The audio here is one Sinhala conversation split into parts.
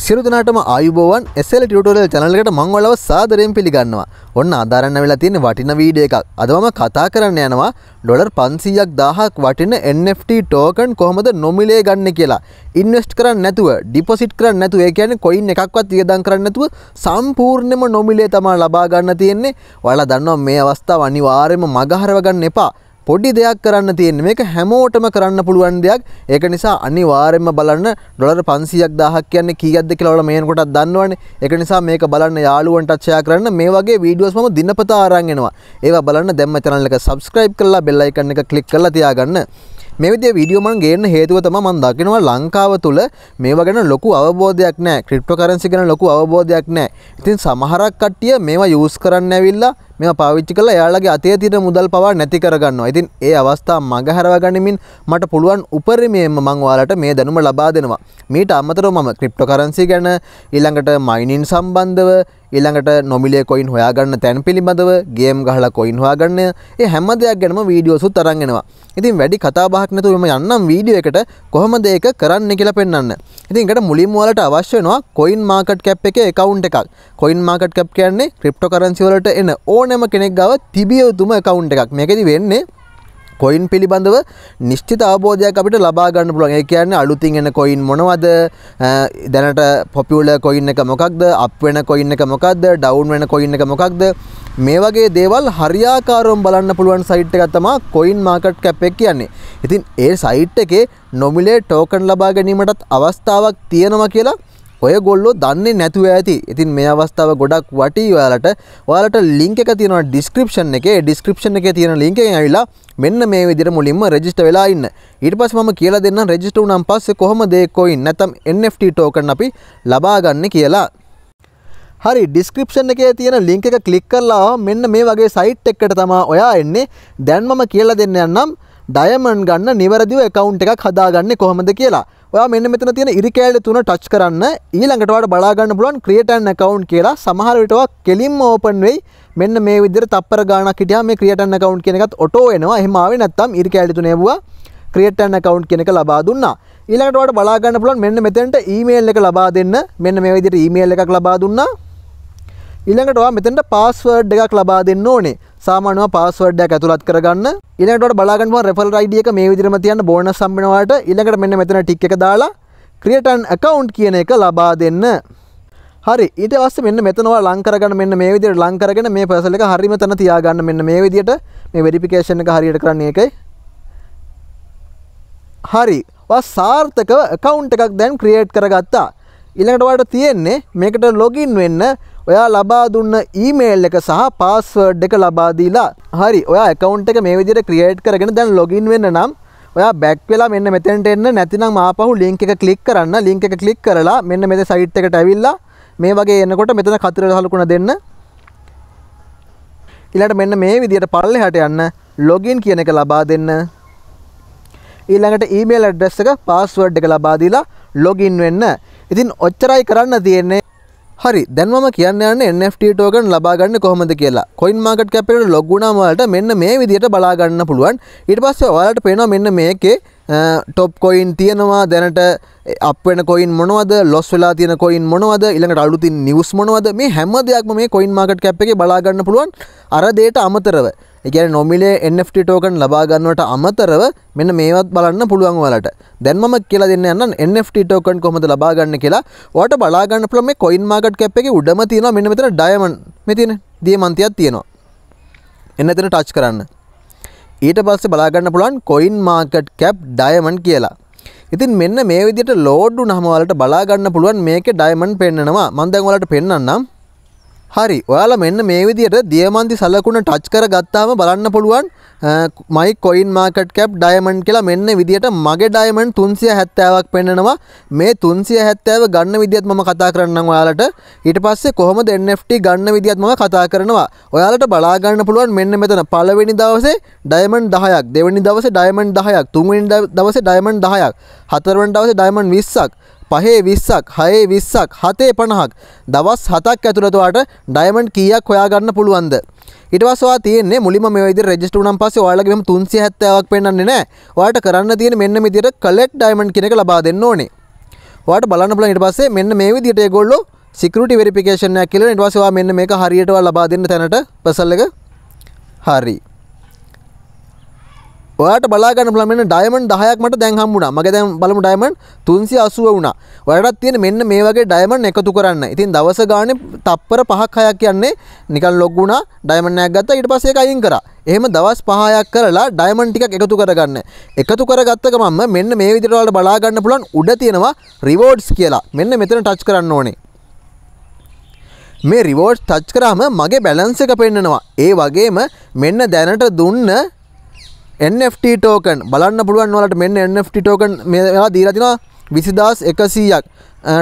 සිරුදනාටම ආයුබෝවන් එසෙල් ටියටෝරල් චනලකට මංවලව සාදරයෙන් පිළිගන්නවා ඔන්න අධරන්න වෙලා තියෙන වටින වීඩ එකක් අදවම කතා කරන්න යනවා ඩොලර් පන්සීයක් දාහක් වටින NFT ටෝකන් කොහොමද නොමිලේ ගන්න කියලා ඉන්වස්ට කරන්න නැතුව ඩිපොසිට් කරන්න නැතුව ඒ කියන්නේ කොයින් එකක්වත් වියදම් කරන්න නැතුව සම්පූර්ණයෙන්ම නොමිලේ තමයි ලබා ගන්න තියෙන්නේ ඔයාලා දන්නවා මේ අවස්ථාව අනිවාර්යයෙන්ම මගහරව ගන්න එපා පොඩි දෙයක් කරන්න තියෙන්නේ මේක හැමෝටම කරන්න පුළුවන් දෙයක් ඒක නිසා අනිවාර්යයෙන්ම බලන්න ඩොලර් 500ක් 1000ක් කියන්නේ කීයක්ද කියලා ඔයාලා මේන කොටක් දන්නවනේ ඒක නිසා මේක බලන්න යාළුවන්ටත් ෂෙයා කරන්න මේ වගේ වීඩියෝස් මම දිනපතා අරන් එනවා ඒවා බලන්න දැන්ම channel එක subscribe කරලා bell icon එක click කරලා තියාගන්න මේ විදිහේ වීඩියෝ මම ගේන්න හේතුව තමයි මම දකිනවා ලංකාව තුල මේවා ගැන ලොකු අවබෝධයක් නැහැ ක්‍රිප්ටෝ කරන්සි ගැන ලොකු අවබෝධයක් නැහැ ඉතින් සමහරක් කට්ටිය මේවා use කරන්න ඇවිල්ලා මෙ පාවිච්චි කළ යාලගේ අතේ තින මුදල් පවා නැති කරගන්නවා ඉතින් ඒ අවස්ථා මඟහැරවගනිමින් මට පුළුවන් උපරිමයෙන්ම මංවාලට මේ දැනුම ලබා දෙනවා මීට අමතරව මම ක්‍රිප්ට කරන්සි ගැන ඉළඟට මයිනින් සම්බන්ධව ඉළඟට නොමිලිය කොයින් හොයාගන්න තැන් පිළිබඳව ගේම් ගහලා කොයින් හොයාගන්න ඒ හැම දෙයක් ගැනම වීඩියෝසු තරන්ගෙනවා ඉතින් වැඩි කතාබහක් නැතුවම යන්නම් වීඩියෝ එකට කොහොමද ඒක කරන්න කියලා පෙන්වන්න ඉතින්ට මුලින් වලට අවශ්‍යනවා කොයින් මාකට් කැප් එක එකවුන්් එකක් කොයින් මාකට් කැප් කියන්නේ ක්‍රිප්ටෝ කරන්සිවලට එන ඕනෑම කෙනෙක් ගව තිබිය යුතුම එකවුන්් එකක් මේකෙති වෙන්නේ කොයින් පිළිබඳව නිශ්චිත අවබෝධයක් අපිට ලබා ගන්න පුළුවන්. ඒ කියන්නේ අලුතින් එන කොයින් මොනවද? දැනට පොපියුලර් කොයින් එක මොකක්ද? අප් වෙන කොයින් එක මොකක්ද? ඩවුන් වෙන කොයින් එක මොකක්ද? මේ වගේ දේවල් හරියාකාරවම බලන්න පුළුවන් සයිට් එකක් තමයි coin market cap එක කියන්නේ. ඉතින් ඒ සයිට් එකේ නොමිලේ ටෝකන් ලබා ගැනීමටත් අවස්ථාවක් තියෙනවා කියලා ඔය ගොල්ලෝ දන්නේ නැතුව ඇති ඉතින් මේ අවස්ථාව ගොඩක් වටී ඔයාලට ඔයාලට ලින්ක් එක තියෙනවා ඩිස්ක්‍රිප්ෂන් එකේ ඩිස්ක්‍රිප්ෂන් එකේ තියෙන ලින්ක් එකෙන් ඇවිල්ලා මෙන්න මේ විදිහට මුලින්ම රෙජිස්ටර් වෙලා ඉන්න ඊට පස්සේ මම කියලා දෙන්නම් රෙජිස්ටර් වුණාන් පස්සේ කොහොමද ඒ කොයින් නැත්නම් NFT ටෝකන් අපි ලබා ගන්න කියලා හරි ඩිස්ක්‍රිප්ෂන් එකේ තියෙන ලින්ක් එක ක්ලික් කරලා මෙන්න මේ වගේ සයිට් එකකට තමයි ඔයා එන්නේ දැන් මම කියලා දෙන්න යන්නම් ඩයමන් ගන්න නිවැරදිව එකකවුන්් එකක් හදාගන්න කොහොමද කියලා ඔයා මෙන්න මෙතන තියෙන ඉරිකෑල්ල තුන ටච් කරන්න ඊළඟටවට බලාගන්න පුළුවන් ක්‍රියටන් එකකවුන්් කියලා සමහරවිටවා කෙලින්ම ඕපන් වෙයි මෙන්න මේ විදිර තපර ගාන කිටිය මේ ක්‍රියටන් එකකවුන්් කෙනෙකත් ඔටෝ එනවා එහමාව නැත්තම් ඉරිකෑලිතු නේවා ක්‍රියටන් එකකවුන්් කෙනෙක ලබා දුන්නා ඊළඟටවට බලාගන්න පුළුවන් මෙන්න මෙතෙන්ට ඊමේල් එක ලබා දෙන්න මෙන්න මේ විදිර ඊමේල් එකක් ලබා දුන්නා ඊළඟටවා මෙතෙන්ට පාස්වර්ඩ් එකක් ලබා දෙන්න ඕනේ සාමානව පස්සවඩයක් ඇතුළත් කරගන්න ඉනට බලාගන්න රෙල් රයිඩියක මේ විදිරම තියන්න බෝන සම්බෙනවාට ඉළඟට මෙන්න මෙතන ටික් එක දාලා ක්‍රියටන් ඇකවුන්් කියන එක ලබා දෙන්න හරි ඊට පස්සේ මෙන්න මෙතනවා ලංකරගන්න මෙන්න මේ විදිහට ලංකරගෙන මේ පර්සල් එක හරියම තැන තියාගන්න මෙන්න මේ විදිහට මේ වෙරිෆිකේෂන් එක හරියට කරන්න එකයි හරි ඔයා සාර්ථකව account එකක් දැන් create කරගත්තා ඊළඟට ඔයාලට තියෙන්නේ මේකට login වෙන්න ඔයා ලබා දුන්න ඊමේල් එක සහ පාස්වර්ඩ් එක ලබා දීලා හරි ඔයා account එක මේ විදිහට create කරගෙන දැන් login වෙන්න නම් ඔයා බැක් වෙලා මෙන්න මෙතැන්ට එන්න නැතිනම් ආපහු ලින්ක් එක ක්ලික් කරන්න ලින්ක් එක ක්ලික් කරලා මෙන්න මෙත සයිට් එකට ඇවිල්ලා මේ වගේ එනකොට මෙතන කතර හලකුණ දෙන්න ඊළඟට මෙන්න මේ විදිහට පල්ලෙහාට යන්න login කියන එක ලබා දෙන්න ඊළඟට email address එක password එක ලබා දීලා login වෙන්න ඉතින් ඔච්චරයි කරන්න තියෙන්නේ හරි දැන්වම කියන්න යන්න NFT ටෝකන් ලබාගන්න කොහොමද කියලා කොයින් මාකට් කැපට ලොග්ගුණාමලට මෙන්න මේ විදියට බලාගන්න පුළුවන් ඉට පස්සේ ඔයාලට පේනවා මෙන්න මේකේ ටොප් කොයින් තියෙනවා දැනට අපෙන කොයින් මොනවද ලොස් වෙලා තියෙන කොයින් මොනවද ඊළඟට අලුතින් නිවුස් මොනවද මේ හැම දෙයක්ම මේ කොයින් මාකට් කැප් එකේ බලාගන්න පුළුවන් අර දේට අමතරව එකන නොමිලේ එFT ටෝකන් ලබාගන්නවට අමතරව මෙන්න මේවත් බලන්න පුළුවන් වලට දැන්ම කියලා දෙන්න යන්න එFT ටෝකන් කොමද ලබාගන්න කියලා ඕට බලාගන්න පුළම මේ කොයින් මාගට් කැප් එක උඩම තියෙනවා මෙන්න මෙතන ඩයමන්ඩ් මෙතින දියමන්තියක් තියෙනවා එන්න එතන ටච් කරන්න ඊට පස්සේ බලාගන්න පුළුවන් කොයින් මාකට් කැප් ඩයමන්ඩ් කියලා ඉතින් මෙන්න මේ විදිහට ලෝඩ් වුණාම වලට බලාගන්න පුළුවන් මේකේ ඩයමන්ඩ් පෙන්නනවා මම දැන් වලට පෙන්නන්නම් හරි ඔයාලා මෙන්න මේ විදියට දියමන්ති සලකුණ ටච් කර ගත්තාම බලන්න පුළුවන් මයි කොයින් මාකට් කැප් ඩයමන්ඩ් කියලා මෙන්න විදියට මගේ ඩයමන්ඩ් 370ක් පෙන්නනවා මේ 370 ගන්න විදියත් මම කතා කරන්නම් ඔයාලට ඊට පස්සේ කොහොමද NFT ගන්න විදියත් මම කතා කරනවා ඔයාලට බලා ගන්න පුළුවන් මෙන්න මෙතන පළවෙනි දවසේ ඩයමන්ඩ් 10ක් දෙවෙනි දවසේ ඩයමන්ඩ් 10ක් තුන්වෙනි දවසේ ඩයමන්ඩ් 10ක් හතරවෙනි දවසේ ඩයමන්ඩ් 20ක් පහේ විස්සක් හයේ විස්සක් හතේ පණහක් දවස් හතක් ඇතුළතුවාට ඩයිමන්ඩ් කියක් හොයාගන්න පුළුවන්ද. ඉටවස්වා තියන්නේ මුලිම මේදි රෙජිස්ට නම් පස යාලගම තුන්සි හැත්තාවක් පෙන්න්නේ නෑ වාට කරන්න තියෙන මෙන්න මිදිර කලෙට් ඩයිමන්ඩ් කෙනෙක ලබා දෙන්න ඕනේ. වාට බලන්න පුලන් ඉට පස්සේ මෙන්න මේ විදිට ගොල්ලෝ සිකරට වෙරිපිකේෂනයක් කියල නිටවසවා මෙන්න මේ හරියටව ලබා දෙන්න තැනට පසල්ලක හරි. ඔයාට බලාගන්න බලමෙන ඩයිමන් දහයක් මට දැන් හම්බුණා මගේ දැන් බලමු ඩයිමන් තුන්සි අසුව වුණා ඔයටත් තියෙන මෙන්න මේ වගේ ඩයිමන් එකතු කරන්න ඉතින් දවස ගානේ තප්පර පහක් හයක් යන්නේ නිකන් ලොග් වුණා ඩයිමන් එකක් ගත්තා ඊට පස්සේ ඒක අයින් කරා එහෙම දවස් පහයක් කරලා ඩයමන්ඩ් ටිකක් එකතු කරගන්න. එකතු කරගත්ත ගමන්ම මෙන්න මේ විදිහට ඔයාලට බලා ගන්න පුළුවන් උඩ තියෙනවා රිවෝඩ්ස් කියලා. මෙන්න මෙතන ටච් කරන්න ඕනේ. මේ රිවෝඩ්ස් ටච් කරාම මගේ බැලන්ස් එක පෙන්නනවා. ඒ වගේම මෙන්න දැනට දුන්න එFT ටෝකන් බලන්න පුළුවන් වලට මෙන්න එFT ටෝකන් මේවා දීලා තිනවා විසිදස් එකසීයක්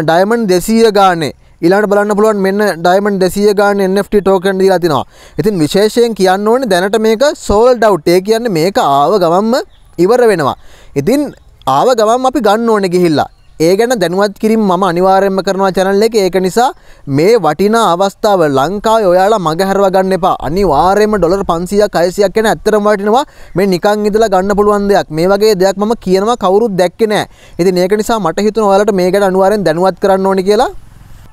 ඩයිමන් දෙසීය ගානේ ඊළඟට බලන්න පුළුවන් මෙන්න ඩයිමන් 200 ගන්න NFT ටෝකන් දීලා තිනවා. ඉතින් විශේෂයෙන් කියන්න ඕනේ දැනට මේක sold out. ඒ කියන්නේ මේක ආව ගමන්ම ඉවර වෙනවා. ඉතින් ආව ගමන් අපි ගන්න ඕනේ ගිහිල්ලා. ඒ ගැන දැනුවත් කිරින් මම අනිවාර්යෙන්ම කරනවා channel එකේ ඒක නිසා මේ වටිනා අවස්ථාව ලංකාවේ ඔයාලා මගහැරව ගන්න එපා අනිවාර්යෙන්ම ඩොලර් 500ක් 600ක් වෙන ඇත්තටම වටිනවා මේ නිකන් ඉඳලා ගන්න පුළුවන් දෙයක් මේ වගේ දෙයක් මම කියනවා කවුරුත් දැක්කේ නැහැ ඉතින් ඒක නිසා මට හිතුණා ඔයාලට මේ ගැන අනිවාර්යෙන් දැනුවත් කරන්න ඕනේ කියලා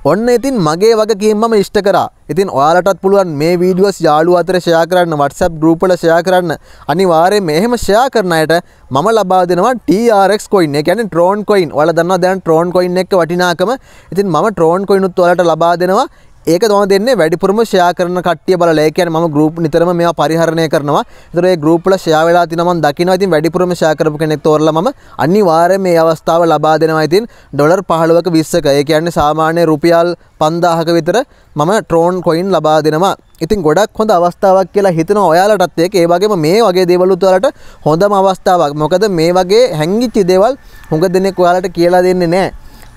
ඔන්න ඉතින් මගේ වගකීම් මම ඉෂ්ට කරා. ඉතින් ඔයාලටත් පුළුවන් මේ වීඩියෝස් යාළුවෝ අතර ෂෙයා කරන්න WhatsApp group වල ෂෙයා කරන්න. අනිවාර්යයෙන් මේ එහෙම ෂෙයා කරන අයට මම ලබා දෙනවා TRX coin. ඒ කියන්නේ Tron coin. ඔයාලා දන්නවා දැන් Tron coin එක්ක වටිනාකම. ඉතින් මම Tron coin උත් ඔයාලට ලබා දෙනවා. ඒක තම දෙන්නේ වැඩිපුරම ෂයා කරන කට්ටිය බලලා ඒ කියන්නේ මම ගෲප් නිතරම මේවා පරිහරණය කරනවා. ඒතර ඒ ගෲප් වල ෂයා වෙලා තියෙනවා මම දකිනවා. ඉතින් වැඩිපුරම ෂයා කරපු කෙනෙක් තෝරලා මම අනිවාර්යයෙන් මේ අවස්ථාව ලබා දෙනවා. ඉතින් ඩොලර් 15ක 20ක. ඒ කියන්නේ සාමාන්‍ය රුපියල් 5000ක විතර මම ට්‍රෝන් කොයින් ලබා දෙනවා. ඉතින් ගොඩක් හොඳ අවස්ථාවක් කියලා හිතන ඔයාලටත් ඒක ඒ වගේම මේ වගේ දේවල් උතුවලට හොඳම අවස්ථාවක්. මොකද මේ වගේ හැංගිච්ච දේවල් හුඟ දෙනෙක් ඔයාලට කියලා දෙන්නේ නැහැ.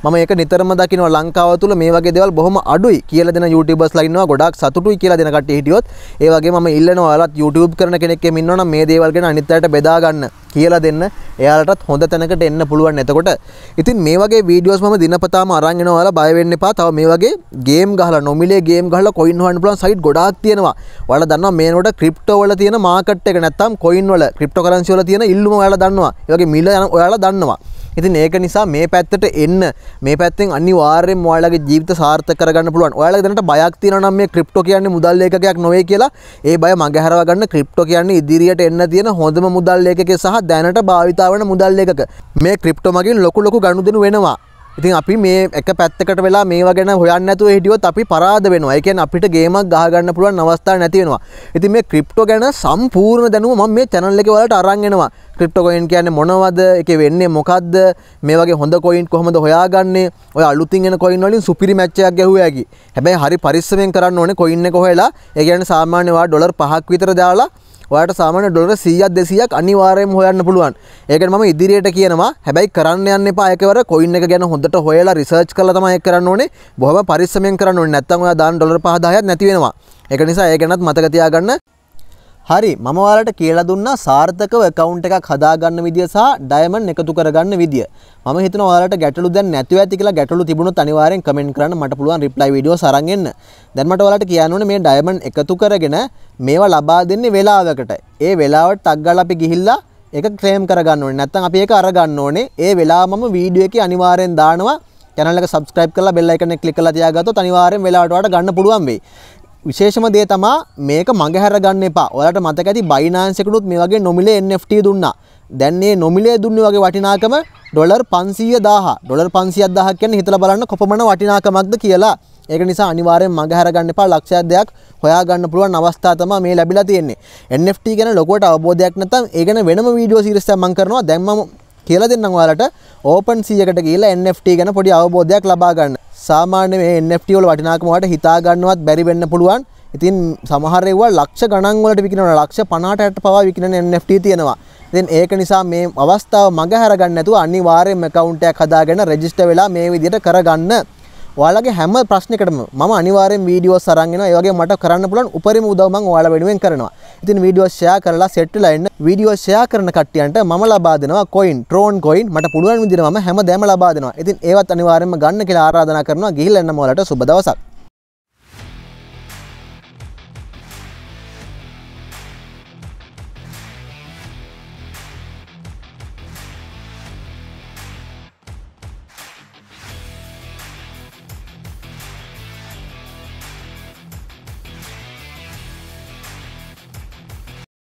මම ඒක නිතරම දකිනවා ලංකාව තුළ මේ වගේ දේවල් බොහොම අඩුයි කියලා දෙන YouTubers ලා ඉන්නවා ගොඩාක් සතුටුයි කියලා දෙන කට්ටිය හිටියොත් ඒ වගේ මම ඉල්ලනවා ඔයාලත් YouTube කරන කෙනෙක් එක්ක ඉන්නවනම් මේ දේවල් ගැන අනිත් අයට බෙදා ගන්න කියලා දෙන්න එයාලටත් හොඳ තැනකට එන්න පුළුවන් එතකොට ඉතින් මේ වගේ වීඩියෝස් මම දිනපතාම අරන් එනවා ඔයාලා බය වෙන්න එපා තව මේ වගේ ගේම් ගහලා නොමිලේ ගේම් ගහලා කොයින් හොයන්න පුළුවන් සයිට් ගොඩාක් තියෙනවා ඔයාලා දන්නවා මේනකොට ක්‍රිප්ටෝ වල තියෙන මාකට් එක නැත්තම් කොයින් වල ක්‍රිප්ටෝ කරන්සි වල තියෙන ඉල්ලුම ඔයාලා දන්නවා ඒ වගේ මිල ඔයාලා දන්නවා ඉතින් ඒක නිසා මේ පැත්තට එන්න මේ පැත්තෙන් අනිවාර්යෙන් ඔයාලගේ ජීවිත සාර්ථක කරගන්න පුළුවන්. ඔයාලා දැනට බයක් තියෙනවා නම් මේ ක්‍රිප්ටෝ කියන්නේ මුදල් ඒකකයක් නෙවෙයි කියලා ඒ බය මගහැරවා ගන්න ක්‍රිප්ටෝ කියන්නේ ඉදිරියට එන්න තියෙන හොඳම මුදල් ඒකකේ සහ දැනට භාවිතා වන මුදල් ඒකක. මේ ක්‍රිප්ටෝ මගින් ලොකු ලොකු ගනුදෙනු වෙනවා. ඉතින් අපි මේ එක පැත්තකට වෙලා මේවා ගැන හොයන්න නැතුව හිටියොත් අපි පරාද වෙනවා. ඒ කියන්නේ අපිට ගේමක් ගහ ගන්න පුළුවන් අවස්ථා නැති වෙනවා. ඉතින් මේ ක්‍රිප්ටෝ ගැන සම්පූර්ණ දැනුම මම මේ channel එකේ වලට අරන් එනවා. ක්‍රිප්ටෝ කොයින් කියන්නේ මොනවද? ඒකේ වෙන්නේ මොකද්ද? මේ වගේ හොඳ කොයින් කොහොමද හොයාගන්නේ? ඔය අලුතින් එන කොයින් වලින් සුපිරි මැච් එකක් ගැහුවා යකි. හැබැයි හරි පරිස්සමෙන් කරන්න ඕනේ කොයින් එක හොයලා. ඒ කියන්නේ සාමාන්‍ය වා ඩොලර් 5ක් විතර දාලා ඔයාට සාමාන්‍ය ඩොලර් 100ක් 200ක් අනිවාර්යයෙන්ම හොයන්න පුළුවන්. ඒකට මම ඉදිරියට කියනවා. හැබැයි කරන්න යන්න එපා. ඒකවර කොයින් එක ගැන හොඳට හොයලා රිසර්ච් කරලා තමයි ඒක කරන්න ඕනේ. බොහොම පරිස්සමෙන් කරන්න ඕනේ. නැත්තම් ඔයා දාන ඩොලර් 5000ක් නැති වෙනවා. ඒක නිසා ඒ ගැනත් මතක තියාගන්න හරි මම ඔයාලට කියලා දුන්නා සාර්ථකව account එකක් හදාගන්න විදිය සහ diamond එකතු කරගන්න විදිය. මම හිතනවා ඔයාලට ගැටලු දැන් නැතිව ඇති කියලා ගැටලු තිබුණොත් අනිවාර්යෙන් comment කරන්න මට පුළුවන් reply videos අරන් එන්න. දැන් මට ඔයාලට කියන්න ඕනේ මේ diamond එකතු කරගෙන මේවා ලබා දෙන්නේ වෙලාවකට. ඒ වෙලාවට tag ගාලා අපි ගිහිල්ලා ඒක claim කරගන්න ඕනේ. නැත්නම් අපි ඒක අරගන්න ඕනේ. ඒ වෙලාවම video එකේ අනිවාර්යෙන් දානවා channel එක subscribe කරලා bell icon එක click කරලා තියාගත්තොත් අනිවාර්යෙන් වෙලාවට ඔයාලට ගන්න පුළුවන් වෙයි. විශේෂම දේ තමා මේක මඟහැර ගන්න එපා. ඔයාලට මතක ඇති Binance එකනොත් මේ වගේ නොමිලේ NFT දුන්නා. දැන් මේ නොමිලේ දුන්නේ වගේ වටිනාකම ඩොලර් 500000. ඩොලර් 500000 කියන්නේ හිතලා බලන්න කොපමණ වටිනාකමක්ද කියලා. ඒක නිසා අනිවාර්යෙන් මඟහැර ගන්න එපා. ලක්ෂයක් දෙයක් හොයා ගන්න පුළුවන් අවස්ථා තමයි මේ ලැබිලා තියෙන්නේ. NFT ගැන ලොකුවට අවබෝධයක් නැත්නම් ඒ ගැන වෙනම වීඩියෝ සීරීස් එකක් මම කරනවා. දැන් මම කියලා දෙන්නම් ඔයාලට open sea එකට ගිහිල්ලා NFT ගැන පොඩි අවබෝධයක් ලබා ගන්න. සාමාන්‍ය මේ NFT වල වටිනාකම වලට හිතා ගන්නවත් බැරි වෙන්න පුළුවන්. ඉතින් සමහර ඒවා ලක්ෂ ගණන් වලට විකිනනවා. ලක්ෂ 50ට 60ට පවා විකිනන NFT තියෙනවා. ඉතින් ඒක නිසා මේ අවස්ථාව මගහැර ගන්න නැතුව අනිවාර්යයෙන්ම account එකක් හදාගෙන register වෙලා මේ විදිහට කරගන්න. ඔයාලගේ හැම ප්‍රශ්නයකටම මම අනිවාර්යෙන් වීඩියෝස් අරන් එනවා. ඒ වගේ මට කරන්න පුළුවන් උපරිම උදව් මම ඔයාලා වෙනුවෙන් කරනවා. ඉතින් වීඩියෝ ෂෙයා කරලා සෙට් වෙලා ඉන්න වීඩියෝ ෂෙයා කරන කට්ටියන්ට මම ලබා දෙනවා coin, tron coin. මට පුළුවන් විදිහට මම හැමදේම ලබා දෙනවා. ඉතින් ඒවත් අනිවාර්යෙන්ම ගන්න කියලා ආරාධනා කරනවා. ගිහිල්ලා එන්න මොලට සුබ දවසක්.